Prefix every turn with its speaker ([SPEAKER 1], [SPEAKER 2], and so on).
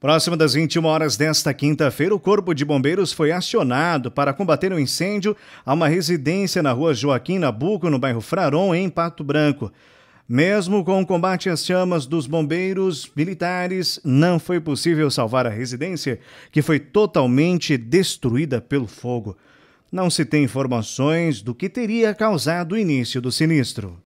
[SPEAKER 1] Próximo das 21 horas desta quinta-feira, o Corpo de Bombeiros foi acionado para combater um incêndio a uma residência na rua Joaquim Nabuco, no bairro Fraron, em Pato Branco. Mesmo com o combate às chamas dos bombeiros militares, não foi possível salvar a residência, que foi totalmente destruída pelo fogo. Não se tem informações do que teria causado o início do sinistro.